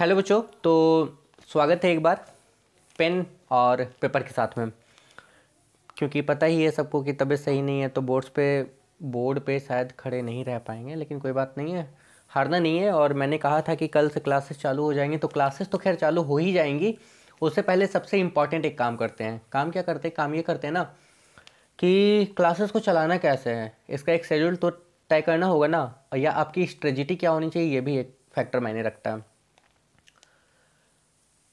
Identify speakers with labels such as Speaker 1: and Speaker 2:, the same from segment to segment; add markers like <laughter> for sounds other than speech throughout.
Speaker 1: hello बच्चों तो स्वागत है एक बार पेन और पेपर के साथ में क्योंकि पता ही है सबको कि तबीयत सही नहीं है तो बोर्ड्स पे बोर्ड पे शायद खड़े नहीं रह पाएंगे लेकिन कोई बात नहीं है हारना नहीं है और मैंने कहा था कि कल से क्लासेस चालू हो जाएंगी तो क्लासेस तो खैर चालू हो ही जाएंगी उससे पहले सबसे इम्पॉर्टेंट एक काम करते हैं काम क्या करते हैं काम ये करते हैं ना कि क्लासेस को चलाना कैसे है इसका एक शेड्यूल तो तय करना होगा ना या आपकी स्ट्रेजिटी क्या होनी चाहिए ये भी एक फैक्टर मैंने रखता है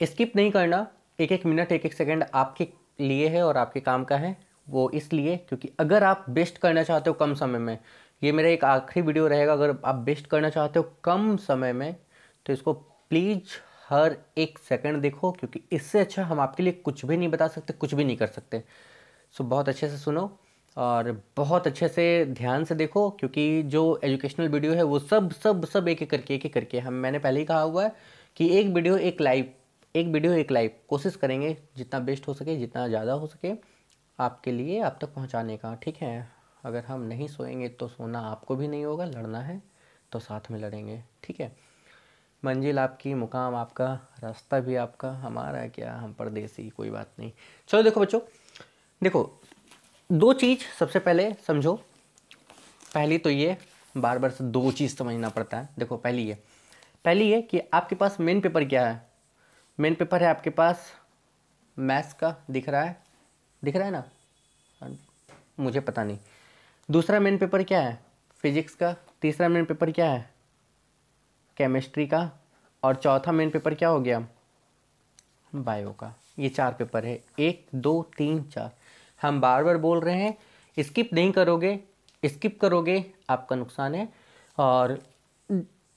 Speaker 1: स्किप नहीं करना एक एक मिनट एक एक सेकेंड आपके लिए है और आपके काम का है वो इसलिए क्योंकि अगर आप बेस्ट करना चाहते हो कम समय में ये मेरा एक आखिरी वीडियो रहेगा अगर आप बेस्ट करना चाहते हो कम समय में तो इसको प्लीज़ हर एक सेकंड देखो क्योंकि इससे अच्छा हम आपके लिए कुछ भी नहीं बता सकते कुछ भी नहीं कर सकते सो बहुत अच्छे से सुनो और बहुत अच्छे से ध्यान से देखो क्योंकि जो एजुकेशनल वीडियो है वो सब सब सब एक एक करके एक एक करके हम मैंने पहले ही कहा हुआ है कि एक वीडियो एक लाइव एक वीडियो एक लाइव कोशिश करेंगे जितना बेस्ट हो सके जितना ज़्यादा हो सके आपके लिए आप तक पहुँचाने का ठीक है अगर हम नहीं सोएंगे तो सोना आपको भी नहीं होगा लड़ना है तो साथ में लड़ेंगे ठीक है मंजिल आपकी मुकाम आपका रास्ता भी आपका हमारा क्या हम परदेसी कोई बात नहीं चलो देखो बच्चों देखो दो चीज़ सबसे पहले समझो पहली तो ये बार बार से दो चीज़ समझना पड़ता है देखो पहली ये पहली ये कि आपके पास मेन पेपर क्या है मेन पेपर है आपके पास मैथ्स का दिख रहा है दिख रहा है ना मुझे पता नहीं दूसरा मेन पेपर क्या है फिजिक्स का तीसरा मेन पेपर क्या है केमिस्ट्री का और चौथा मेन पेपर क्या हो गया बायो का ये चार पेपर है एक दो तीन चार हम बार बार बोल रहे हैं स्किप नहीं करोगे स्किप करोगे आपका नुकसान है और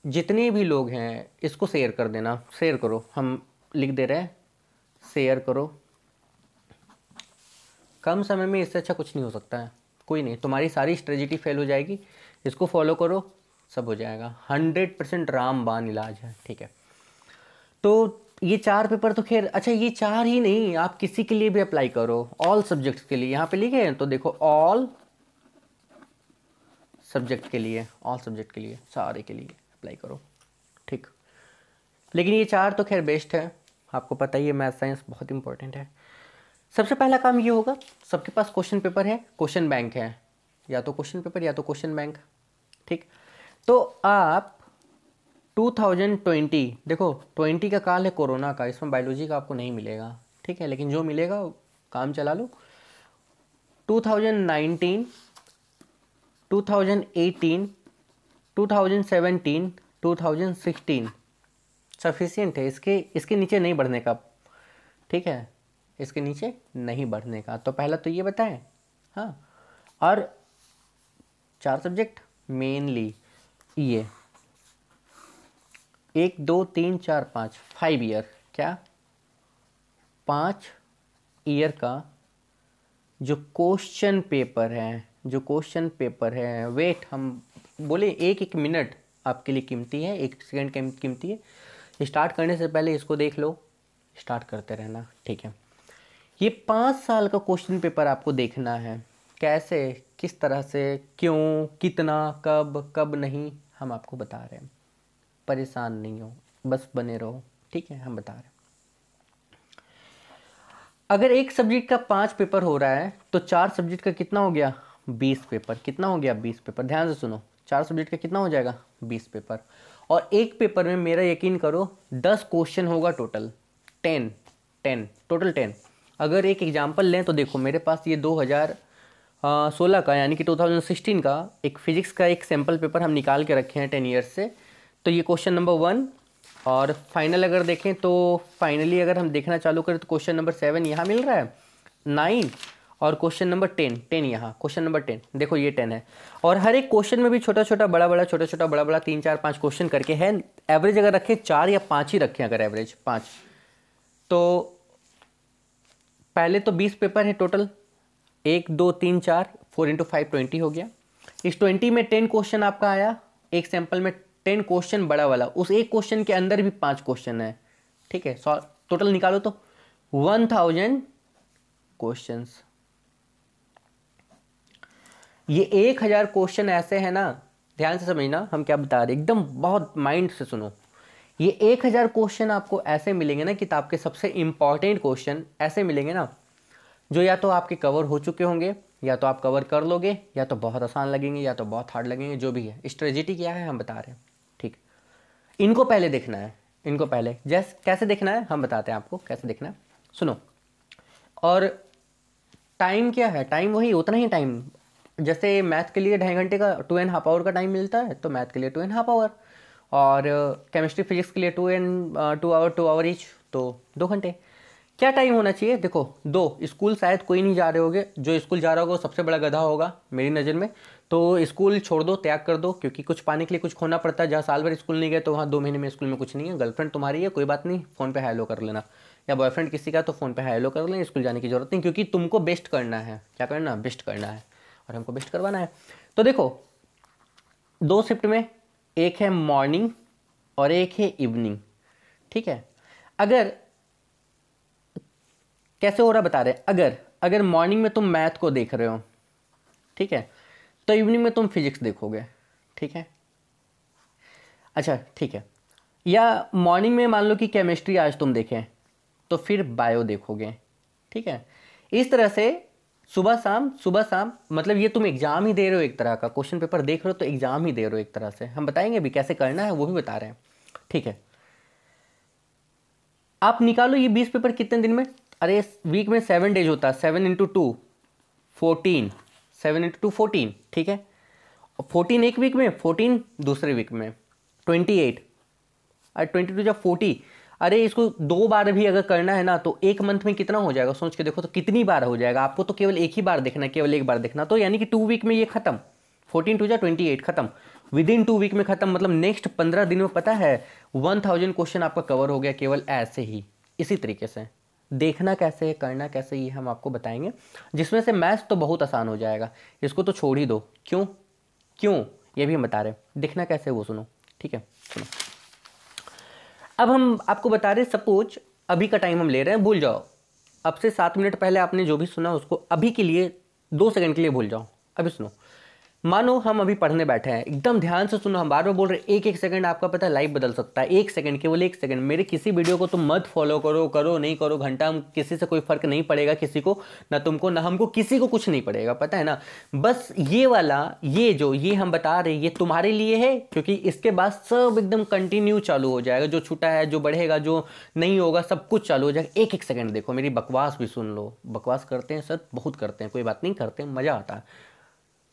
Speaker 1: जितने भी लोग हैं इसको शेयर कर देना शेयर करो हम लिख दे रहे हैं शेयर करो कम समय में इससे अच्छा कुछ नहीं हो सकता है कोई नहीं तुम्हारी सारी स्ट्रेजिटी फेल हो जाएगी इसको फॉलो करो सब हो जाएगा हंड्रेड परसेंट रामबान इलाज है ठीक है तो ये चार पेपर तो खैर अच्छा ये चार ही नहीं आप किसी के लिए भी अप्लाई करो ऑल सब्जेक्ट्स के लिए यहाँ पे लिखे हैं तो देखो ऑल सब्जेक्ट के लिए ऑल सब्जेक्ट के लिए सारे के लिए अप्लाई करो ठीक लेकिन ये चार तो खैर बेस्ट है आपको पता ही है मैथ साइंस बहुत इंपॉर्टेंट है सबसे पहला काम ये होगा सबके पास क्वेश्चन पेपर है क्वेश्चन बैंक है या तो क्वेश्चन पेपर या तो क्वेश्चन बैंक ठीक तो आप 2020 देखो 20 का काल है कोरोना का इसमें बायोलॉजी का आपको नहीं मिलेगा ठीक है लेकिन जो मिलेगा काम चला लो 2019 2018 2017 2016 सफिशियंट है इसके इसके नीचे नहीं बढ़ने का ठीक है इसके नीचे नहीं बढ़ने का तो पहला तो ये बताएं हाँ और चार सब्जेक्ट मेनली ये एक दो तीन चार पाँच फाइव ईयर क्या पाँच ईयर का जो क्वेश्चन पेपर है जो क्वेश्चन पेपर है वेट हम बोले एक एक मिनट आपके लिए कीमती है एक सेकंड कीमती है स्टार्ट करने से पहले इसको देख लो स्टार्ट करते रहना ठीक है ये पाँच साल का क्वेश्चन पेपर आपको देखना है कैसे किस तरह से क्यों कितना कब कब नहीं हम आपको बता रहे हैं परेशान नहीं हो बस बने रहो ठीक है हम बता रहे हैं अगर एक सब्जेक्ट का पांच पेपर हो रहा है तो चार सब्जेक्ट का कितना हो गया बीस पेपर कितना हो गया बीस पेपर ध्यान से सुनो चार सब्जेक्ट का कितना हो जाएगा बीस पेपर और एक पेपर में मेरा यकीन करो दस क्वेश्चन होगा total ten ten total ten अगर एक एग्जाम्पल लें तो देखो मेरे पास ये दो हज़ार सोलह का यानी कि टू थाउजेंड सिक्सटीन का एक फ़िज़िक्स का एक सैम्पल पेपर हम निकाल के रखे हैं टेन ईयर्स से तो ये क्वेश्चन नंबर वन और फाइनल अगर देखें तो फाइनली अगर हम देखना चालू करें तो क्वेश्चन नंबर सेवन यहाँ मिल रहा है नाइन और क्वेश्चन नंबर टेन टेन यहाँ क्वेश्चन नंबर टेन देखो ये टेन है और हर एक क्वेश्चन में भी छोटा छोटा बड़ा बड़ा छोटा छोटा बड़ा बड़ा तीन चार पाँच क्वेश्चन करके है एवरेज अगर रखें चार या पाँच ही रखें अगर एवरेज पाँच तो पहले तो बीस पेपर है टोटल एक दो तीन चार फोर इंटू फाइव ट्वेंटी हो गया इस ट्वेंटी में टेन क्वेश्चन आपका आया एक सैंपल में टेन क्वेश्चन बड़ा वाला उस एक क्वेश्चन के अंदर भी पाँच क्वेश्चन है ठीक है सॉ टोटल निकालो तो वन थाउजेंड क्वेश्चन ये एक हज़ार क्वेश्चन ऐसे हैं ना ध्यान से समझना हम क्या बता रहे एकदम बहुत माइंड से सुनो ये एक हज़ार क्वेश्चन आपको ऐसे मिलेंगे ना किताब के सबसे इम्पॉर्टेंट क्वेश्चन ऐसे मिलेंगे ना जो या तो आपके कवर हो चुके होंगे या तो आप कवर कर लोगे या तो बहुत आसान लगेंगे या तो बहुत हार्ड लगेंगे जो भी है स्ट्रेजिटी क्या है हम बता रहे हैं ठीक इनको पहले देखना है इनको पहले जैस कैसे देखना है हम बताते हैं आपको कैसे देखना है सुनो और टाइम क्या है टाइम वही उतना ही टाइम जैसे मैथ के लिए ढाई घंटे का टू एंड हाफ आवर का टाइम मिलता है तो मैथ के लिए टू एंड हाफ आवर और केमिस्ट्री uh, फिजिक्स के लिए two and two hour two hour each तो दो घंटे क्या टाइम होना चाहिए देखो दो स्कूल शायद कोई नहीं जा रहे होगे जो स्कूल जा रहा होगा वो सबसे बड़ा गधा होगा मेरी नज़र में तो स्कूल छोड़ दो त्याग कर दो क्योंकि कुछ पाने के लिए कुछ खोना पड़ता है जहाँ साल भर स्कूल नहीं गए तो वहाँ दो महीने में स्कूल में कुछ नहीं है गर्लफ्रेंड तुम्हारी है कोई बात नहीं फ़ोन पे हैलो कर लेना या बॉयफ्रेंड किसी का तो फ़ोन पे हैलो कर लेना स्कूल जाने की जरूरत नहीं क्योंकि तुमको बेस्ट करना है क्या करना बेस्ट करना है और हमको बेस्ट करवाना है तो देखो दो शिफ्ट में एक है मॉर्निंग और एक है इवनिंग ठीक है अगर कैसे हो रहा बता रहे अगर अगर मॉर्निंग में तुम मैथ को देख रहे हो ठीक है तो इवनिंग में तुम फिजिक्स देखोगे ठीक है अच्छा ठीक है या मॉर्निंग में मान लो कि केमिस्ट्री आज तुम देखें तो फिर बायो देखोगे ठीक है इस तरह से सुबह शाम सुबह शाम मतलब ये तुम एग्ज़ाम ही दे रहे हो एक तरह का क्वेश्चन पेपर देख रहे हो तो एग्ज़ाम ही दे रहे हो एक तरह से हम बताएंगे भी कैसे करना है वो भी बता रहे हैं ठीक है आप निकालो ये बीस पेपर कितने दिन में अरे वीक में सेवन डेज होता है seven into two fourteen seven into two fourteen ठीक है फोर्टीन एक वीक में फोर्टीन दूसरे वीक में ट्वेंटी एट अरे ट्वेंटी टू जब फोर्टी अरे इसको दो बार भी अगर करना है ना तो एक मंथ में कितना हो जाएगा सोच के देखो तो कितनी बार हो जाएगा आपको तो केवल एक ही बार देखना है केवल एक बार देखना तो यानी कि टू वीक में ये खत्म फोर्टीन टू जा ट्वेंटी एट खत्म विद इन टू वीक में खत्म मतलब नेक्स्ट पंद्रह दिन में पता है वन थाउजेंड क्वेश्चन आपका कवर हो गया केवल ऐसे ही इसी तरीके से देखना कैसे है करना कैसे ये हम आपको बताएंगे जिसमें से मैथ्स तो बहुत आसान हो जाएगा इसको तो छोड़ ही दो क्यों क्यों ये भी हम बता रहे हैं देखना कैसे वो सुनो ठीक है सुनो अब हम आपको बता रहे सपोज अभी का टाइम हम ले रहे हैं भूल जाओ अब से सात मिनट पहले आपने जो भी सुना उसको अभी के लिए दो सेकंड के लिए भूल जाओ अभी सुनो मानो हम अभी पढ़ने बैठे हैं एकदम ध्यान से सुनो हम बार बार बोल रहे हैं एक एक सेकंड आपका पता है लाइफ बदल सकता है एक सेकंड केवल एक सेकंड मेरे किसी वीडियो को तुम मत फॉलो करो करो नहीं करो घंटा हम किसी से कोई फर्क नहीं पड़ेगा किसी को ना तुमको ना हमको किसी को कुछ नहीं पड़ेगा पता है ना बस ये वाला ये जो ये हम बता रहे ये तुम्हारे लिए है क्योंकि इसके बाद सब एकदम कंटिन्यू चालू हो जाएगा जो छूटा है जो बढ़ेगा जो नहीं होगा सब कुछ चालू हो जाएगा एक एक सेकेंड देखो मेरी बकवास भी सुन लो बकवास करते हैं सर बहुत करते हैं कोई बात नहीं करते मज़ा आता है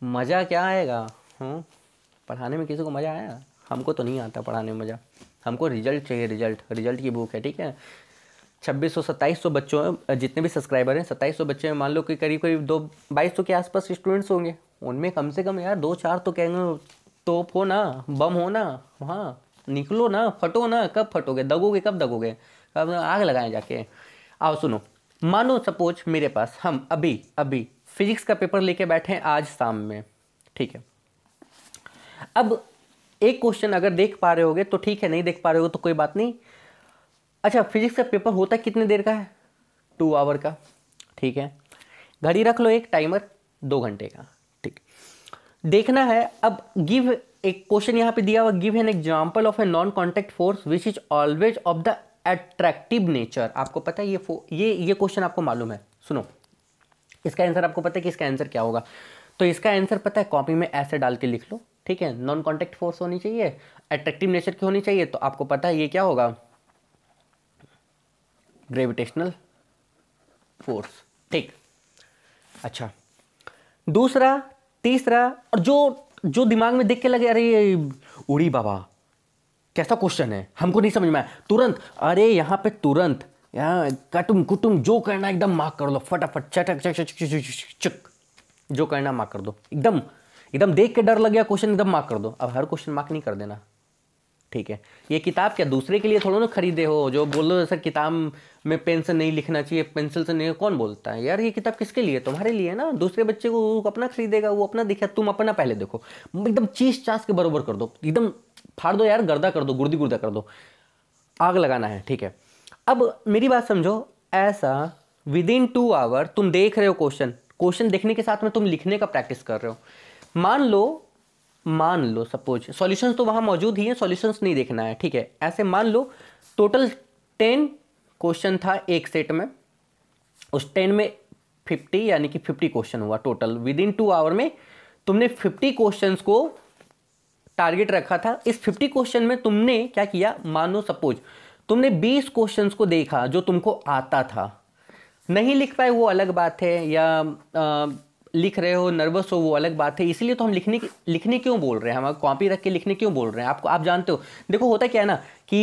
Speaker 1: मज़ा क्या आएगा हाँ पढ़ाने में किसी को मज़ा आया हमको तो नहीं आता पढ़ाने में मज़ा हमको रिजल्ट चाहिए रिजल्ट रिजल्ट की बुक है ठीक है छब्बीस सौ सत्ताईस सौ बच्चों में जितने भी सब्सक्राइबर हैं सत्ताईस सौ बच्चे हैं मान लो कि करीब करीब दो बाईस सौ के आसपास स्टूडेंट्स होंगे उनमें कम से कम यार दो चार तो कहेंगे तोप हो ना बम हो ना हाँ निकलो ना फटो ना कब फटोगे दगोगे कब दगोगे कब आग लगाएं जाके आओ सुनो मानो सपोज मेरे पास हम अभी अभी फिजिक्स का पेपर लेके बैठे हैं आज शाम में ठीक है अब एक क्वेश्चन अगर देख पा रहे होगे तो ठीक है नहीं देख पा रहे हो तो कोई बात नहीं अच्छा फिजिक्स का पेपर होता है कितने देर का है टू आवर का ठीक है घड़ी रख लो एक टाइमर दो घंटे का ठीक देखना है अब गिव एक क्वेश्चन यहाँ पे दिया हुआ give an example of a non contact force which is always of the attractive nature आपको पता है ये ये ये क्वेश्चन आपको मालूम है सुनो इसका आंसर आपको पता है कि इसका आंसर क्या होगा तो इसका आंसर पता है कॉपी में ऐसे डाल के लिख लो ठीक है नॉन कॉन्टेक्ट फोर्स होनी चाहिए अट्रैक्टिव नेचर की होनी चाहिए तो आपको पता है ये क्या होगा ग्रेविटेशनल फोर्स ठीक अच्छा दूसरा तीसरा और जो जो दिमाग में देख के लगे अरे ये उड़ी बाबा कैसा क्वेश्चन है हमको नहीं समझ में आया तुरंत अरे यहां पे तुरंत यहाँ कटुम कुटुम जो करना एकदम माफ कर लो फटाफट चटक चक चक चक जो करना माफ कर दो एकदम एकदम देख के डर लग गया क्वेश्चन एकदम माफ कर दो अब हर क्वेश्चन माक नहीं कर देना ठीक है ये किताब क्या दूसरे के लिए थोड़ा ना खरीदे हो जो बोलो सर किताब में पेन से नहीं लिखना चाहिए पेंसिल से नहीं कौन बोलता है यार ये किताब किसके लिए तुम्हारे लिए ना दूसरे बच्चे को अपना खरीदेगा वो अपना दिखा तुम अपना पहले देखो एकदम चीज चास के बरोबर कर दो एकदम फाड़ दो यार गर्दा कर दो गुर्दी गुर्दा कर दो आग लगाना है ठीक है अब मेरी बात समझो ऐसा विद इन टू आवर तुम देख रहे हो क्वेश्चन क्वेश्चन देखने के साथ में तुम लिखने का प्रैक्टिस कर रहे हो मान लो मान लो सपोज सॉल्यूशंस तो वहां मौजूद ही हैं सॉल्यूशंस नहीं देखना है ठीक है ऐसे मान लो टोटल टेन क्वेश्चन था एक सेट में उस टेन में फिफ्टी यानी कि फिफ्टी क्वेश्चन हुआ total within two hour में तुमने फिफ्टी क्वेश्चन को टारगेट रखा था इस फिफ्टी क्वेश्चन में तुमने क्या किया मानो सपोज तुमने 20 क्वेश्चंस को देखा जो तुमको आता था नहीं लिख पाए वो अलग बात है या आ, लिख रहे हो नर्वस हो वो अलग बात है इसलिए तो हम लिखने लिखने क्यों बोल रहे हैं हम कॉपी रख के लिखने क्यों बोल रहे हैं आपको आप जानते हो देखो होता क्या है ना कि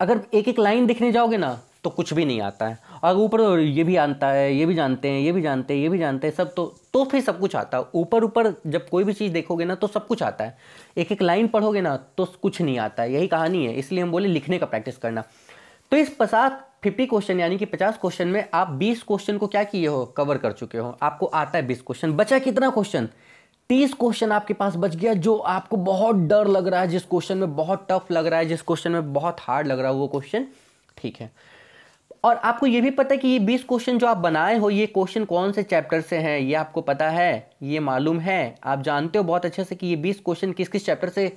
Speaker 1: अगर एक एक लाइन लिखने जाओगे ना तो कुछ भी नहीं आता है और ऊपर ये भी आता है ये भी जानते हैं ये भी जानते हैं ये भी जानते हैं सब तो तो फिर सब कुछ आता है ऊपर ऊपर जब कोई भी चीज़ देखोगे ना तो सब कुछ आता है एक एक लाइन पढ़ोगे ना तो कुछ नहीं आता है यही कहानी है इसलिए हम बोले लिखने का प्रैक्टिस करना तो इस पचास फिफ्टी क्वेश्चन यानी कि पचास क्वेश्चन में आप बीस क्वेश्चन को क्या किए हो कवर कर चुके हो आपको आता है बीस क्वेश्चन बचा कितना क्वेश्चन तीस क्वेश्चन आपके पास बच गया जो आपको बहुत डर लग रहा है जिस क्वेश्चन में बहुत टफ लग रहा है जिस क्वेश्चन में बहुत हार्ड लग रहा है वो क्वेश्चन ठीक है और आपको ये भी पता है कि ये बीस क्वेश्चन जो आप बनाए हो ये क्वेश्चन कौन से चैप्टर से हैं ये आपको पता है ये मालूम है आप जानते हो बहुत अच्छे से कि ये बीस क्वेश्चन किस किस चैप्टर से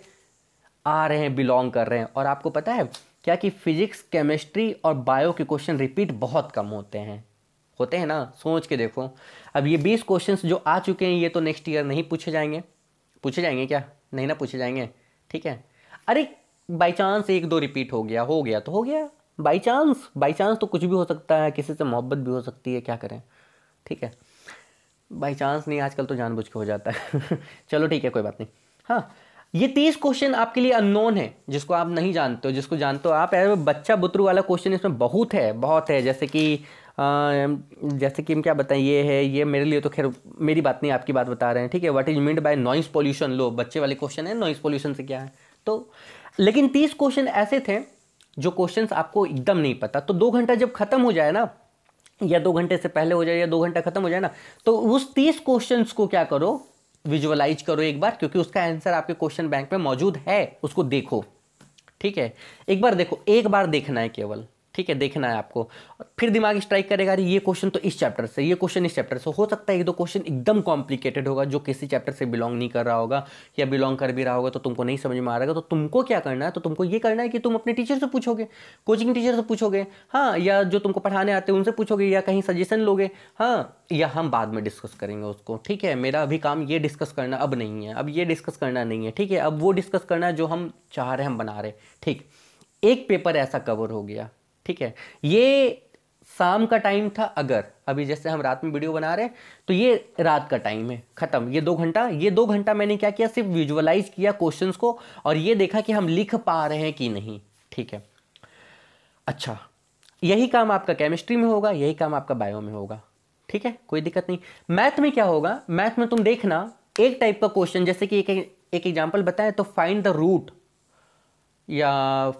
Speaker 1: आ रहे हैं बिलोंग कर रहे हैं और आपको पता है क्या कि फिजिक्स केमिस्ट्री और बायो के क्वेश्चन रिपीट बहुत कम होते हैं होते हैं ना सोच के देखो अब ये बीस क्वेश्चन जो आ चुके हैं ये तो नेक्स्ट ईयर नहीं पूछे जाएंगे पूछे जाएंगे क्या नहीं ना पूछे जाएंगे ठीक है अरे बाई चांस एक दो रिपीट हो गया हो गया तो हो गया बाई चांस बाई चांस तो कुछ भी हो सकता है किसी से मोहब्बत भी हो सकती है क्या करें ठीक है बाई चांस नहीं आजकल तो जानबूझ के हो जाता है <laughs> चलो ठीक है कोई बात नहीं हाँ ये तीस क्वेश्चन आपके लिए अननोन है जिसको आप नहीं जानते हो जिसको जानते हो आप बच्चा बुतरू वाला क्वेश्चन इसमें बहुत है बहुत है जैसे कि जैसे कि हम क्या बताएं ये है ये मेरे लिए तो खैर मेरी बात नहीं आपकी बात बता रहे हैं ठीक है what is meant by noise pollution लो बच्चे वाले क्वेश्चन है नॉइस पोल्यूशन से क्या है तो लेकिन तीस क्वेश्चन ऐसे थे जो क्वेश्चन आपको एकदम नहीं पता तो दो घंटा जब खत्म हो जाए ना या दो घंटे से पहले हो जाए या दो घंटा खत्म हो जाए ना तो उस तीस क्वेश्चन को क्या करो विजुअलाइज करो एक बार क्योंकि उसका आंसर आपके क्वेश्चन बैंक में मौजूद है उसको देखो ठीक है एक बार देखो एक बार देखना है केवल ठीक है देखना है आपको फिर दिमाग स्ट्राइक करेगा अरे ये क्वेश्चन तो इस चैप्टर से ये क्वेश्चन इस चैप्टर से हो सकता है एक दो क्वेश्चन एकदम कॉम्प्लिकेटेड होगा जो किसी चैप्टर से बिलोंग नहीं कर रहा होगा या बिलोंग कर भी रहा होगा तो तुमको नहीं समझ में आ रहा है तो तुमको क्या करना है तो तुमको ये करना है कि तुम अपने टीचर से पूछोगे कोचिंग टीचर से पूछोगे हाँ या जो तुमको पढ़ाने आते हैं उनसे पूछोगे या कहीं सजेशन लोगे हाँ या हम बाद में डिस्कस करेंगे उसको ठीक है मेरा अभी काम ये डिस्कस करना अब नहीं है अब ये डिस्कस करना नहीं है ठीक है अब वो डिस्कस करना जो हम चाह रहे हैं हम बना रहे ठीक एक पेपर ऐसा कवर हो गया ठीक है ये शाम का टाइम था अगर अभी जैसे हम रात में वीडियो बना रहे हैं तो ये रात का टाइम है ख़त्म ये दो घंटा ये दो घंटा मैंने क्या किया सिर्फ विजुअलाइज किया क्वेश्चंस को और ये देखा कि हम लिख पा रहे हैं कि नहीं ठीक है अच्छा यही काम आपका केमिस्ट्री में होगा यही काम आपका बायो में होगा ठीक है कोई दिक्कत नहीं मैथ में क्या होगा मैथ में तुम देखना एक टाइप का क्वेश्चन जैसे कि एक एक एग्जाम्पल बताएं तो फाइंड द रूट या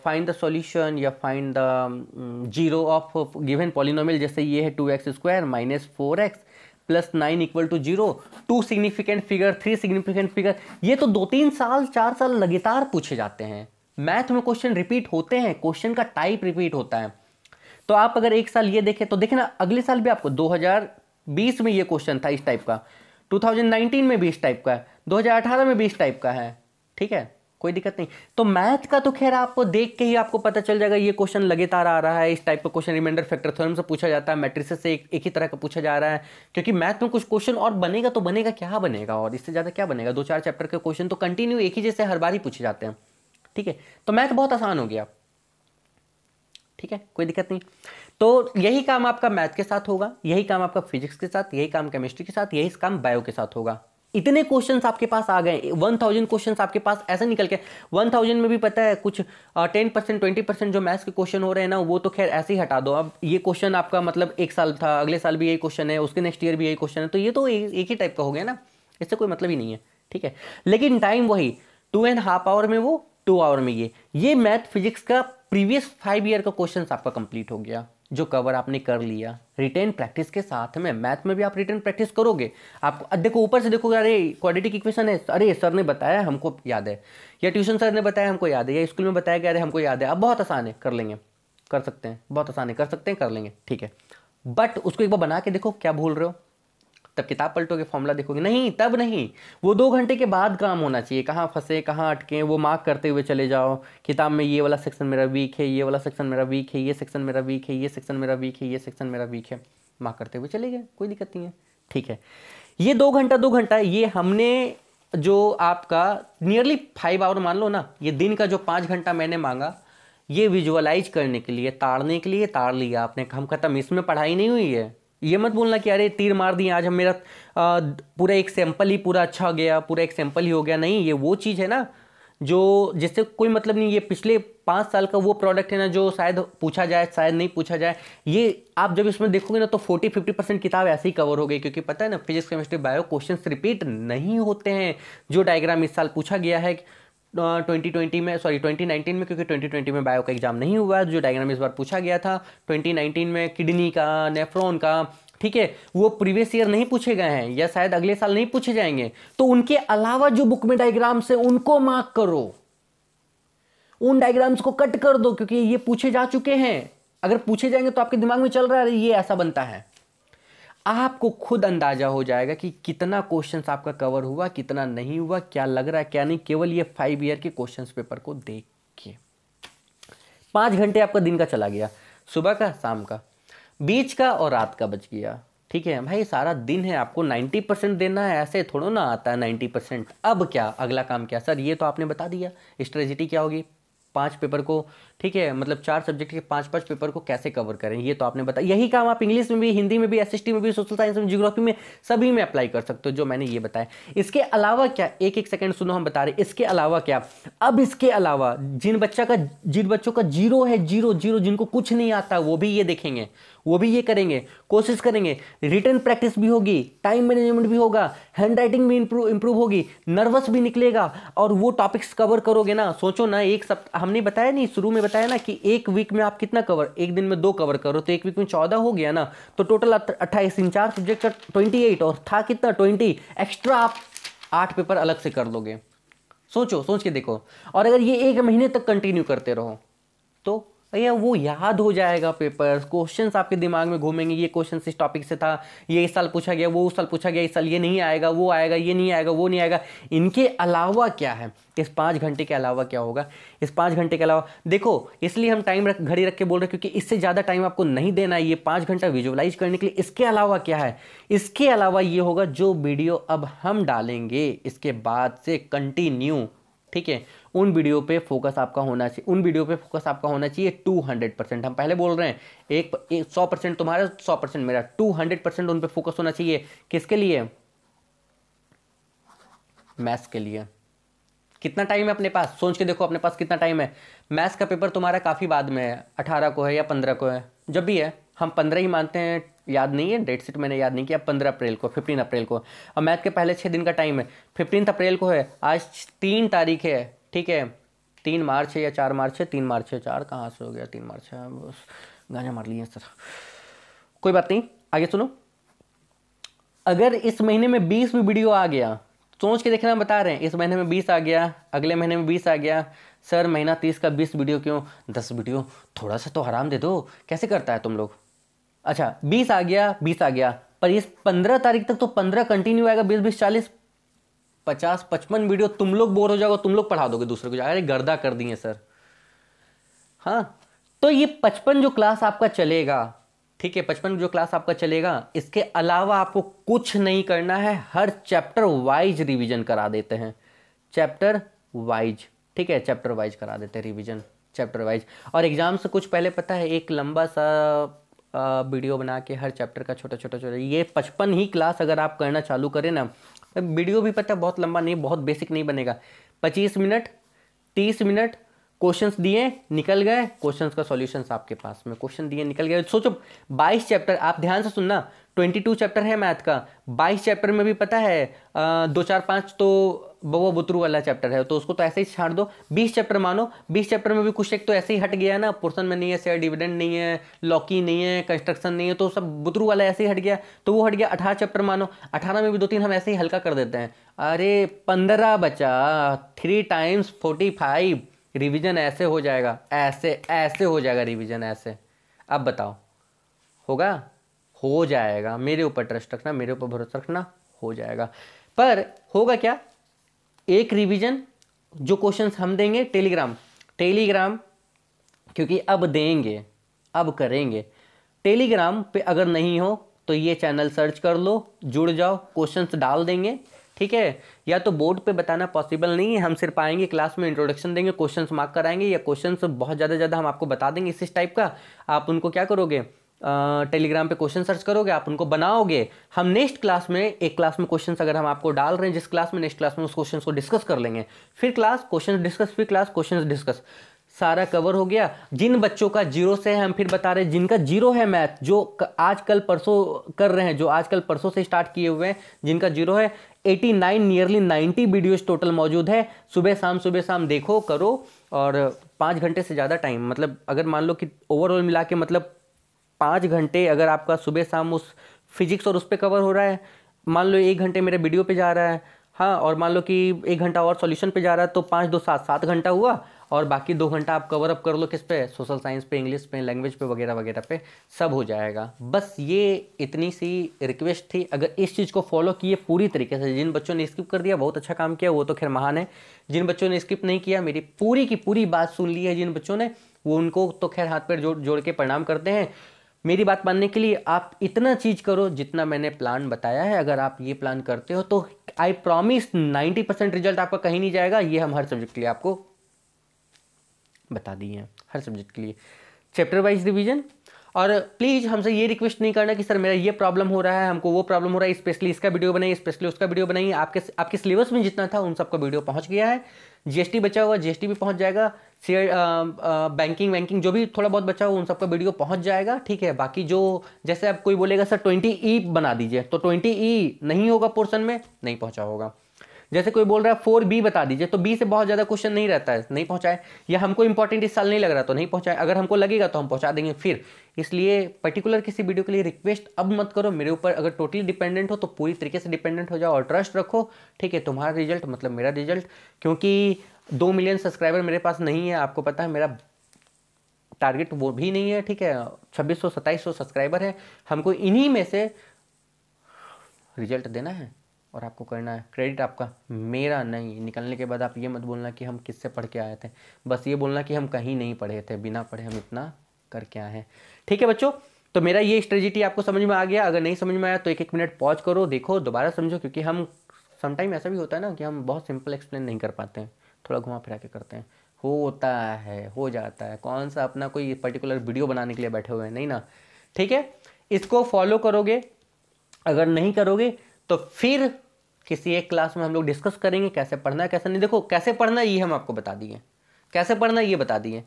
Speaker 1: फाइंड द सॉल्यूशन या find the zero of given polynomial जैसे ये है two x square minus four x plus nine equal to zero two significant figure three significant figure ये तो दो तीन साल चार साल लगातार पूछे जाते हैं मैथ में क्वेश्चन रिपीट होते हैं क्वेश्चन का टाइप रिपीट होता है तो आप अगर एक साल ये देखें तो देखें ना अगले साल भी आपको 2020 में ये क्वेश्चन था इस टाइप का 2019 में भी इस टाइप का है 2018 में भी इस टाइप का है ठीक है कोई दिक्कत नहीं तो मैथ का तो खैर आपको देख के ही आपको पता चल जाएगा ये क्वेश्चन लगातार आ रहा है इस टाइप का क्वेश्चन रिमाइंडर फैक्टर थ्योरम से पूछा जाता है मैट्रिसेस से एक, एक ही तरह का पूछा जा रहा है क्योंकि मैथ में कुछ क्वेश्चन और बनेगा तो बनेगा क्या बनेगा और इससे ज़्यादा क्या बनेगा दो चार चैप्टर के क्वेश्चन तो कंटिन्यू एक ही जैसे हर बार ही पूछे जाते हैं ठीक है तो मैथ बहुत आसान हो गया ठीक है कोई दिक्कत नहीं तो यही काम आपका मैथ के साथ होगा यही काम आपका फिजिक्स के साथ यही काम केमिस्ट्री के साथ यही काम बायो के साथ होगा इतने क्वेश्चन आपके पास आ गए वन थाउजेंड क्वेश्चन आपके पास ऐसे निकल के वन थाउजेंड में भी पता है कुछ टेन परसेंट ट्वेंटी परसेंट जो मैथ्स के क्वेश्चन हो रहे हैं ना वो तो खैर ऐसे ही हटा दो अब ये क्वेश्चन आपका मतलब एक साल था अगले साल भी यही क्वेश्चन है उसके नेक्स्ट ईयर भी यही क्वेश्चन है तो ये तो ए, एक ही टाइप का हो गया ना इससे कोई मतलब ही नहीं है ठीक है लेकिन टाइम वही टू एंड हाफ आवर में वो टू आवर में ये ये मैथ फिजिक्स का प्रीवियस फाइव ईयर का क्वेश्चन आपका कंप्लीट हो गया जो कवर आपने कर लिया रिटेन प्रैक्टिस के साथ में मैथ में भी आप रिटेन प्रैक्टिस करोगे आप देखो ऊपर से देखो अरे क्वाड्रेटिक इक्वेशन है अरे सर ने बताया हमको याद है या ट्यूशन सर ने बताया हमको याद है या स्कूल में बताया गया अरे हमको याद है अब बहुत आसान है कर लेंगे कर सकते हैं बहुत आसान है कर सकते हैं कर लेंगे ठीक है बट उसको एक बार बना के देखो क्या भूल रहे हो तब किताब पलटोगे फॉर्मूला देखोगे नहीं तब नहीं वो दो घंटे के बाद काम होना चाहिए कहाँ फंसे कहाँ अटके वो मार्क करते हुए चले जाओ किताब में ये वाला सेक्शन मेरा वीक है ये वाला सेक्शन मेरा वीक है ये सेक्शन मेरा वीक है ये सेक्शन मेरा वीक है ये सेक्शन मेरा वीक है मार्क करते हुए चले गए कोई दिक्कत नहीं है ठीक है ये दो घंटा दो घंटा ये हमने जो आपका नियरली फाइव आवर मान लो ना ये दिन का जो पाँच घंटा मैंने मांगा ये विजुअलाइज करने के लिए ताड़ने के लिए ताड़ लिया आपने हम खत्म इसमें पढ़ाई नहीं हुई है ये मत बोलना कि अरे तीर मार दिए आज हम मेरा पूरा एक सैंपल ही पूरा अच्छा हो गया पूरा एक सैंपल ही हो गया नहीं ये वो चीज़ है ना जो जिससे कोई मतलब नहीं ये पिछले पाँच साल का वो प्रोडक्ट है ना जो शायद पूछा जाए शायद नहीं पूछा जाए ये आप जब इसमें देखोगे ना तो फोर्टी फिफ्टी परसेंट किताब ऐसे ही कवर हो गई क्योंकि पता है ना physics chemistry bio question repeat नहीं होते हैं जो डायग्राम इस साल पूछा गया है 2020 में सॉरी 2019 में क्योंकि 2020 में बायो का एग्जाम नहीं हुआ जो डायग्राम इस बार पूछा गया था 2019 में किडनी का नेफ्रॉन का ठीक है वो प्रीवियस ईयर नहीं पूछे गए हैं या शायद अगले साल नहीं पूछे जाएंगे तो उनके अलावा जो बुक में डायग्राम्स है उनको मार्क करो उन डायग्राम्स को कट कर दो क्योंकि ये पूछे जा चुके हैं अगर पूछे जाएंगे तो आपके दिमाग में चल रहा है ये ऐसा बनता है आपको खुद अंदाजा हो जाएगा कि कितना क्वेश्चंस आपका कवर हुआ कितना नहीं हुआ क्या लग रहा है क्या नहीं केवल ये फाइव ईयर के क्वेश्चंस पेपर को देख के पांच घंटे आपका दिन का चला गया सुबह का शाम का बीच का और रात का बच गया ठीक है भाई सारा दिन है आपको 90 परसेंट देना है ऐसे थोड़ा ना आता है 90 परसेंट अब क्या अगला काम क्या सर ये तो आपने बता दिया स्ट्रेजिटी क्या होगी पांच पेपर को ठीक है मतलब चार सब्जेक्ट के पांच पांच पेपर को कैसे कवर करें ये तो आपने बताया यही काम आप इंग्लिश में भी हिंदी में भी एसएसटी में भी सोशल साइंस में जियोग्राफी में सभी में अप्लाई कर सकते हो जो मैंने ये बताया इसके अलावा क्या एक एक सेकंड सुनो हम बता रहे इसके अलावा क्या अब इसके अलावा जिन बच्चा का जिन बच्चों का जीरो है जीरो जीरो जिनको कुछ नहीं आता वो भी ये देखेंगे वो भी ये करेंगे कोशिश करेंगे रिटर्न प्रैक्टिस भी होगी टाइम मैनेजमेंट भी होगा हैंड राइटिंग भी इंप्रूव इंप्रूव होगी नर्वस भी निकलेगा और वो टॉपिक्स कवर करोगे ना सोचो ना एक सप्ताह हमने बताया नहीं शुरू में बताया ना कि एक वीक में आप कितना कवर एक दिन में दो कवर करो तो एक वीक में चौदह हो गया ना तो टोटल अट्ठाईस इन चार सब्जेक्ट का ट्वेंटी और था कितना ट्वेंटी एक्स्ट्रा आप आठ पेपर अलग से कर लोगे सोचो सोच के देखो और अगर ये एक महीने तक कंटिन्यू करते रहो तो भैया वो याद हो जाएगा पेपर क्वेश्चन आपके दिमाग में घूमेंगे ये क्वेश्चन इस टॉपिक से था ये इस साल पूछा गया वो उस साल पूछा गया इस साल ये नहीं आएगा वो आएगा ये नहीं आएगा वो नहीं आएगा इनके अलावा क्या है इस पाँच घंटे के अलावा क्या होगा इस पाँच घंटे के अलावा देखो इसलिए हम टाइम रख घड़ी रख के बोल रहे हैं क्योंकि इससे ज़्यादा टाइम आपको नहीं देना है ये पाँच घंटा विजुअलाइज करने के लिए इसके अलावा क्या है इसके अलावा ये होगा जो वीडियो अब हम डालेंगे इसके बाद से कंटिन्यू ठीक है उन वीडियो पे फोकस आपका होना चाहिए उन वीडियो पे फोकस आपका होना चाहिए टू हंड्रेड परसेंट हम पहले बोल रहे हैं एक सौ परसेंट तुम्हारा सौ परसेंट मेरा टू हंड्रेड परसेंट उन पर फोकस होना चाहिए किसके लिए मैथ्स के लिए कितना टाइम है अपने पास सोच के देखो अपने पास कितना टाइम है मैथ्स का पेपर तुम्हारा काफ़ी बाद में है अठारह को है या पंद्रह को है जब भी है हम पंद्रह ही मानते हैं याद नहीं है डेट शीट मैंने याद नहीं किया पंद्रह अप्रैल को फिफ्टीन अप्रैल को और मैथ के पहले छः दिन का टाइम है फिफ्टीन अप्रैल को है आज तीन तारीख है ठीक है तीन मार्च है या चार मार्च है तीन मार्च है चार कहाँ से हो गया तीन मार्च है गांजा मार लिए सर कोई बात नहीं आगे सुनो अगर इस महीने में बीस भी वीडियो आ गया सोच के देखना बता रहे हैं इस महीने में बीस आ गया अगले महीने में बीस आ गया सर महीना तीस का बीस वीडियो क्यों दस वीडियो थोड़ा सा तो आराम दे दो कैसे करता है तुम लोग अच्छा बीस आ गया बीस आ गया पर इस पंद्रह तारीख तक तो पंद्रह कंटिन्यू आएगा बीस बीस चालीस पचास पचपन वीडियो तुम लोग बोर हो जाओगे तुम लोग पढ़ा दोगे दूसरे को अरे गर्दा कर दिए सर हाँ तो ये पचपन जो क्लास आपका चलेगा ठीक है पचपन जो क्लास आपका चलेगा इसके अलावा आपको कुछ नहीं करना है हर चैप्टर वाइज रिवीजन करा देते हैं चैप्टर वाइज ठीक है चैप्टर वाइज करा देते हैं रिवीजन चैप्टर वाइज और एग्जाम से कुछ पहले पता है एक लंबा सा वीडियो बना के हर चैप्टर का छोटा छोटा छोटा ये पचपन ही क्लास अगर आप करना चालू करें ना तो वीडियो भी पता बहुत लंबा नहीं बहुत बेसिक नहीं बनेगा पच्चीस मिनट तीस मिनट क्वेश्चंस दिए निकल गए क्वेश्चंस का सॉल्यूशंस आपके पास में क्वेश्चन दिए निकल गए सोचो 22 चैप्टर आप ध्यान से सुनना 22 चैप्टर है मैथ का 22 चैप्टर में भी पता है आ, दो चार पाँच तो वो बुतरू वाला चैप्टर है तो उसको तो ऐसे ही छाड़ दो 20 चैप्टर मानो 20 चैप्टर में भी कुछ एक तो ऐसे ही हट गया ना पोर्सन में नहीं है शेयर डिविडेंड नहीं है लॉकी नहीं है कंस्ट्रक्शन नहीं है तो सब बुतरू वाला ऐसे ही हट गया तो वो हट गया अठारह चैप्टर मानो अठारह में भी दो तीन हम ऐसे ही हल्का कर देते हैं अरे पंद्रह बचा three times forty five revision ऐसे हो जाएगा ऐसे ऐसे हो जाएगा रिवीजन ऐसे अब बताओ होगा हो जाएगा मेरे ऊपर ट्रस्ट रखना मेरे ऊपर भरोसा रखना हो जाएगा पर होगा क्या एक रिवीजन जो क्वेश्चंस हम देंगे टेलीग्राम टेलीग्राम क्योंकि अब देंगे अब करेंगे टेलीग्राम पे अगर नहीं हो तो ये चैनल सर्च कर लो जुड़ जाओ क्वेश्चंस डाल देंगे ठीक है या तो बोर्ड पे बताना पॉसिबल नहीं है हम सिर्फ आएंगे क्लास में इंट्रोडक्शन देंगे क्वेश्चन मार्क कराएंगे या क्वेश्चन बहुत ज़्यादा ज़्यादा हम आपको बता देंगे इस टाइप का आप उनको क्या करोगे टेलीग्राम पे क्वेश्चन सर्च करोगे आप उनको बनाओगे हम नेक्स्ट क्लास में एक क्लास में क्वेश्चन अगर हम आपको डाल रहे हैं जिस क्लास में नेक्स्ट क्लास में उस क्वेश्चन को डिस्कस कर लेंगे फिर क्लास क्वेश्चन डिस्कस फिर क्लास क्वेश्चन डिस्कस सारा कवर हो गया जिन बच्चों का जीरो से है हम फिर बता रहे हैं जिनका जीरो है मैथ जो आजकल परसों कर रहे हैं जो आजकल परसों से स्टार्ट किए हुए हैं जिनका जीरो है 89 नियरली नाइन्टी वीडियोज टोटल मौजूद है सुबह शाम सुबह शाम देखो करो और पाँच घंटे से ज़्यादा टाइम मतलब अगर मान लो कि ओवरऑल मिला के मतलब पाँच घंटे अगर आपका सुबह शाम उस फिजिक्स और उस पर कवर हो रहा है मान लो एक घंटे मेरे वीडियो पे जा रहा है हाँ और मान लो कि एक घंटा और सॉल्यूशन पे जा रहा है तो पाँच दो सात सात घंटा हुआ और बाकी दो घंटा आप कवर अप कर लो किस पे सोशल साइंस पे इंग्लिश पे लैंग्वेज पे वगैरह वगैरह पे सब हो जाएगा बस ये इतनी सी रिक्वेस्ट थी अगर इस चीज़ को फॉलो किए पूरी तरीके से जिन बच्चों ने स्किप कर दिया बहुत अच्छा काम किया वो तो खैर महान है जिन बच्चों ने स्किप नहीं किया मेरी पूरी की पूरी बात सुन ली है जिन बच्चों ने वो उनको तो खैर हाथ पैर जोड़ जोड़ के प्रणाम करते हैं मेरी बात मानने के लिए आप इतना चीज़ करो जितना मैंने प्लान बताया है अगर आप ये प्लान करते हो तो आई प्रॉमिस 90 परसेंट रिजल्ट आपका कहीं नहीं जाएगा ये हम हर सब्जेक्ट के लिए आपको बता दी हैं हर सब्जेक्ट के लिए चैप्टर वाइज रिवीजन और प्लीज़ हमसे ये रिक्वेस्ट नहीं करना कि सर मेरा ये प्रॉब्लम हो रहा है हमको वो प्रॉब्लम हो रहा है स्पेशली इसका वीडियो बनाइए स्पेशली उसका वीडियो बनाइए आपके आपके सिलेबस में जितना था उन सबका वीडियो पहुंच गया है जीएसटी बचा हुआ जीएसटी भी पहुंच जाएगा शेयर बैंकिंग वैंकिंग जो भी थोड़ा बहुत बचा हुआ उन सबका वीडियो पहुंच जाएगा ठीक है बाकी जो जैसे आप कोई बोलेगा सर ट्वेंटी ई e बना दीजिए तो ट्वेंटी ई e नहीं होगा पोर्सन में नहीं पहुँचा होगा जैसे कोई बोल रहा है फोर बी बता दीजिए तो बी से बहुत ज़्यादा क्वेश्चन नहीं रहता है नहीं पहुँचाए या हमको इंपॉर्टेंट इस साल नहीं लग रहा तो नहीं पहुँचाए अगर हमको लगेगा तो हम पहुँचा देंगे फिर इसलिए पर्टिकुलर किसी वीडियो के लिए रिक्वेस्ट अब मत करो मेरे ऊपर अगर टोटली डिपेंडेंट हो तो पूरी तरीके से डिपेंडेंट हो जाओ और ट्रस्ट रखो ठीक है तुम्हारा रिजल्ट मतलब मेरा रिजल्ट क्योंकि दो मिलियन सब्सक्राइबर मेरे पास नहीं है आपको पता है मेरा टारगेट वो भी नहीं है ठीक है छब्बीस सौ सत्ताईस सौ सब्सक्राइबर है हमको इन्हीं में से रिजल्ट देना है और आपको करना है क्रेडिट आपका मेरा नहीं निकलने के बाद आप ये मत बोलना कि हम किससे पढ़ के आए थे बस ये बोलना कि हम कहीं नहीं पढ़े थे बिना पढ़े हम इतना करके आए हैं ठीक है बच्चों तो मेरा ये स्ट्रेजिटी आपको समझ में आ गया अगर नहीं समझ में आया तो एक एक मिनट पॉज करो देखो दोबारा समझो क्योंकि हम समटाइम ऐसा भी होता है ना कि हम बहुत सिंपल एक्सप्लेन नहीं कर पाते हैं थोड़ा घुमा फिरा के करते हैं होता है हो जाता है कौन सा अपना कोई पर्टिकुलर वीडियो बनाने के लिए बैठे हुए हैं नहीं ना ठीक है इसको फॉलो करोगे अगर नहीं करोगे तो फिर किसी एक क्लास में हम लोग डिस्कस करेंगे कैसे पढ़ना है कैसे नहीं देखो कैसे पढ़ना है ये हम आपको बता दिए कैसे पढ़ना है ये बता दिए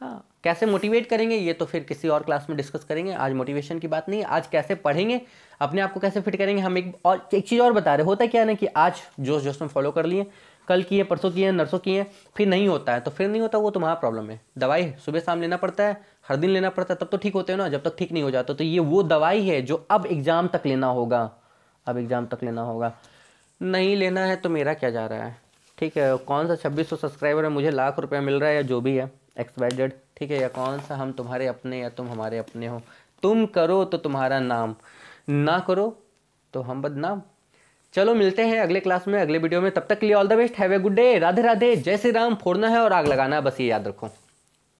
Speaker 1: हाँ कैसे मोटिवेट करेंगे ये तो फिर किसी और क्लास में डिस्कस करेंगे आज मोटिवेशन की बात नहीं है आज कैसे पढ़ेंगे अपने आप को कैसे फिट करेंगे हम एक और एक चीज़ और बता रहे होता है क्या ना कि आज जोश जोश में फॉलो कर लिए कल किए परसों किए नर्सों किए फिर नहीं होता है तो फिर नहीं होता वो तुम्हारा प्रॉब्लम है दवाई सुबह शाम लेना पड़ता है हर दिन लेना पड़ता है तब तो ठीक होते हो ना जब तक ठीक नहीं हो जाता तो ये वो दवाई है जो अब एग्ज़ाम तक लेना होगा अब एग्ज़ाम तक लेना होगा नहीं लेना है तो मेरा क्या जा रहा है ठीक है कौन सा छब्बीस सौ सब्सक्राइबर है मुझे लाख रुपया मिल रहा है या जो भी है एक्सपायर्ड ठीक है या कौन सा हम तुम्हारे अपने या तुम हमारे अपने हो तुम करो तो तुम्हारा नाम ना करो तो हम बदनाम चलो मिलते हैं अगले क्लास में अगले वीडियो में तब तक के लिए all the best have a good day Radhe Radhe जय श्री राम फोड़ना है और आग लगाना है बस ये याद रखो